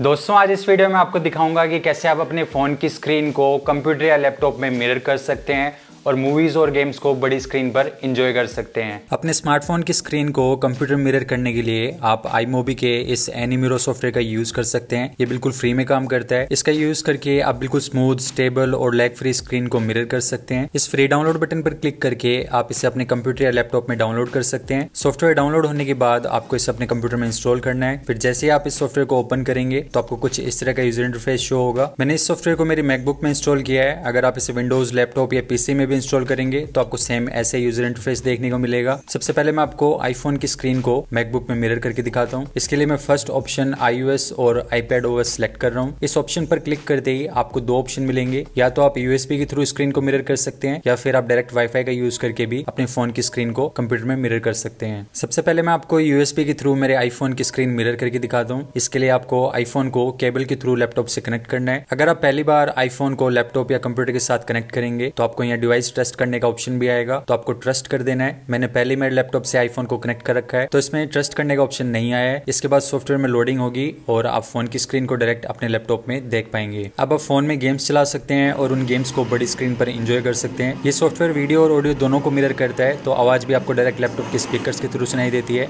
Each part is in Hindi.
दोस्तों आज इस वीडियो में आपको दिखाऊंगा कि कैसे आप अपने फ़ोन की स्क्रीन को कंप्यूटर या लैपटॉप में मिरर कर सकते हैं और मूवीज़ और गेम्स को बड़ी स्क्रीन पर इंजॉय कर सकते हैं अपने स्मार्टफोन की स्क्रीन को कंप्यूटर मिरर करने के लिए आप आईमोबी के इस एनिमिरो सॉफ्टवेयर का यूज कर सकते हैं ये बिल्कुल फ्री में काम करता है इसका यूज करके आप बिल्कुल स्मूथ स्टेबल और लैग फ्री स्क्रीन को मिरर कर सकते हैं इस फ्री डाउनलोड बटन पर क्लिक करके आप इसे अपने कंप्यूटर या लैपटॉप में डाउनलोड कर सकते हैं सॉफ्टवेयर डाउनलोड होने के बाद आपको इसे अपने कंप्यूटर में इंस्टॉल करना है फिर जैसे ही आप इस सॉफ्टवेयर को ओपन करेंगे तो आपको कुछ इस तरह का यूजर इंटरफेस शो होगा मैंने इस सॉफ्टवेयर को मेरी मैकबुक में इंस्टॉल किया है अगर आप इसे विंडोज लैपटॉप या पीसी में भी इंस्टॉल करेंगे तो आपको सेम ऐसे यूजर इंटरफेस देखने को मिलेगा सबसे पहले मैं आपको आईफोन की स्क्रीन को मैकबुक में मिरर करके दिखाता हूँ इसके लिए मैं फर्स्ट ऑप्शन आई और आईपैड ओएस सेलेक्ट कर रहा हूँ इस ऑप्शन पर क्लिक करते ही आपको दो ऑप्शन मिलेंगे या तो आप यूएसपी के थ्रू स्क्रीन को मिरर कर सकते हैं या फिर आप डायरेक्ट वाईफाई का यूज करके भी अपने फोन की स्क्रीन को कंप्यूटर में मिरर कर सकते हैं सबसे पहले मैं आपको यूएसपी के थ्रू मेरे आईफोन की स्क्रीन मिरर करके दिखाता हूँ इसके लिए आपको आईफोन को केबल के थ्रू लैपटॉप से कनेक्ट करना है अगर आप पहली बार आईफोन को लैपटॉप या कंप्यूटर के साथ कनेक्ट करेंगे तो आपको यह डिवाइस डिवाइस ट्रस्ट करने का ऑप्शन भी आएगा तो आपको ट्रस्ट कर देना है मैंने पहले मेरे लैपटॉप से आईफोन को कनेक्ट कर रखा है तो इसमें ट्रस्ट करने का ऑप्शन नहीं आया है इसके बाद सॉफ्टवेयर में लोडिंग होगी और आप फोन की स्क्रीन को डायरेक्ट अपने लैपटॉप में देख पाएंगे अब आप फोन में गेम्स चला सकते हैं और उन गेम्स को बड़ी स्क्रीन पर इंजॉय कर सकते हैं ये सॉफ्टवेयर वीडियो और ऑडियो दोनों को मिरर करता है तो आवाज भी आपको डायरेक्ट लैपटॉप के स्पीकर के थ्रू सुनाई देती है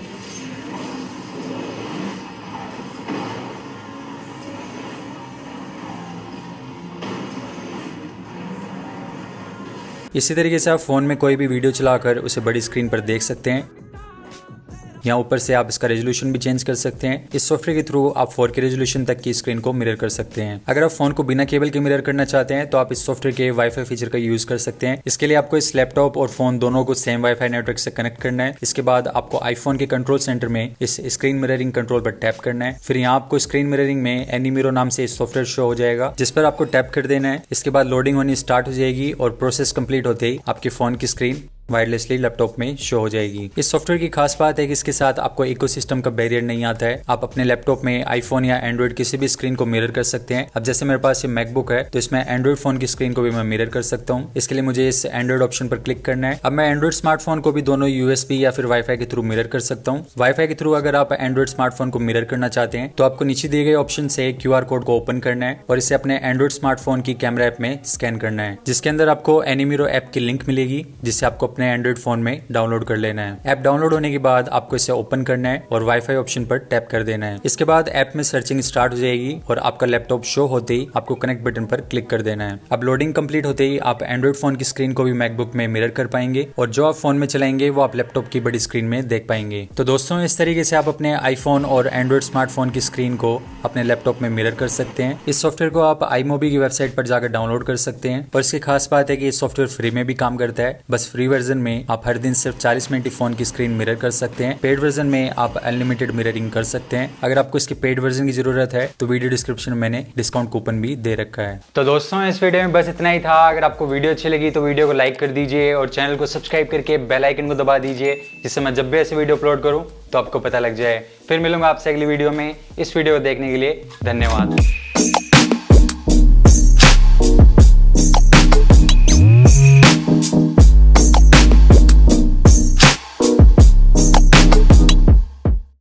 इसी तरीके से आप फ़ोन में कोई भी वीडियो चलाकर उसे बड़ी स्क्रीन पर देख सकते हैं यहाँ ऊपर से आप इसका रेजोल्यूशन भी चेंज कर सकते हैं इस सॉफ्टवेयर के थ्रू आप फोर के रेजोल्यूशन तक की स्क्रीन को मिरर कर सकते हैं अगर आप फोन को बिना केबल के मिरर करना चाहते हैं तो आप इस सॉफ्टवेयर के वाईफाई फीचर का यूज कर सकते हैं इसके लिए आपको इस लैपटॉप और फोन दोनों को सेम वाईफाई नेटवर्क से कनेक्ट करना है इसके बाद आपको आईफोन के कंट्रोल सेंटर में इस स्क्रीन मिररिंग कंट्रोल पर टैप करना है फिर यहाँ आपको स्क्रीन मिररिंग में एनीमीरो नाम से सॉफ्टवेयर शो हो जाएगा जिस पर आपको टैप कर देना है इसके बाद लोडिंग होनी स्टार्ट हो जाएगी और प्रोसेस कंप्लीट होते ही आपके फोन की स्क्रीन वायरलेसली लैपटॉप में शो हो जाएगी इस सॉफ्टवेयर की खास बात है कि इसके साथ आपको सिस्टम का बैरियर नहीं आता है आप अपने लैपटॉप में आईफोन या एंड्रॉइड किसी भी स्क्रीन को मिरर कर सकते हैं अब जैसे मेरे पास ये मैकबुक है तो इसमें एंड्रॉइड फोन की स्क्रीन को भी मैं मिरर कर सकता हूँ इसके लिए मुझे इस एंड्रॉइड ऑप्शन पर क्लिक करना है अब मैं एंड्रॉइड स्मार्टफोन को भी दोनों यूएसपी या फिर वाईफाई के थ्रू मिरर कर सकता हूँ वाईफाई के थ्रू अगर आप एंड्रॉइड स्मार्टफोन को मिरर करना चाहते हैं तो आपको नीचे दिए गए ऑप्शन से क्यू कोड को ओपन करना है और इसे अपने एंड्रॉइड स्मार्टफोन की कैमरा ऐप में स्कैन करना है जिसके अंदर आपको एनिमीरो ऐप की लिंक मिलेगी जिससे आपको अपने अपने एंड्रॉइड फोन में डाउनलोड कर लेना है ऐप डाउनलोड होने के बाद आपको इसे ओपन करना है और वाईफाई ऑप्शन पर टैप कर देना है इसके बाद ऐप में सर्चिंग स्टार्ट हो जाएगी और आपका लैपटॉप शो होते ही आपको कनेक्ट बटन पर क्लिक कर देना है अब लोडिंग कम्प्लीट होते ही आप एंड्रॉइड फोन की स्क्रीन को भी मैकबुक में मिरर कर पाएंगे और जो आप फोन में चलाएंगे वो आप लैपटॉप की बड़ी स्क्रीन में देख पाएंगे तो दोस्तों इस तरीके से आप अपने आईफोन और एंड्रॉइड स्मार्टफोन की स्क्रीन को अपने लैपटॉप में मिरर कर सकते हैं इस सॉफ्टवेयर को आप आईमोबी की वेबसाइट पर जाकर डाउनलोड कर सकते हैं और इसकी खास बात है कि ये सॉफ्टवेयर फ्री में भी काम करता है बस फ्री वर्जन में आप हर दिन सिर्फ 40 मिनट ही फोन की स्क्रीन मिरर कर सकते हैं पेड वर्जन में आप अनलिमिटेड मिररिंग कर सकते हैं अगर आपको इसके पेड वर्जन की जरूरत है तो वीडियो डिस्क्रिप्शन में मैंने डिस्काउंट कूपन भी दे रखा है तो दोस्तों इस वीडियो में बस इतना ही था अगर आपको वीडियो अच्छी लगी तो वीडियो को लाइक कर दीजिए और चैनल को सब्सक्राइब करके बेलाइकन को दबा दीजिए जिससे मैं जब भी ऐसे वीडियो अपलोड करूँ तो आपको पता लग जाए फिर मिलूंगा आपसे अगली वीडियो में इस वीडियो को देखने के लिए धन्यवाद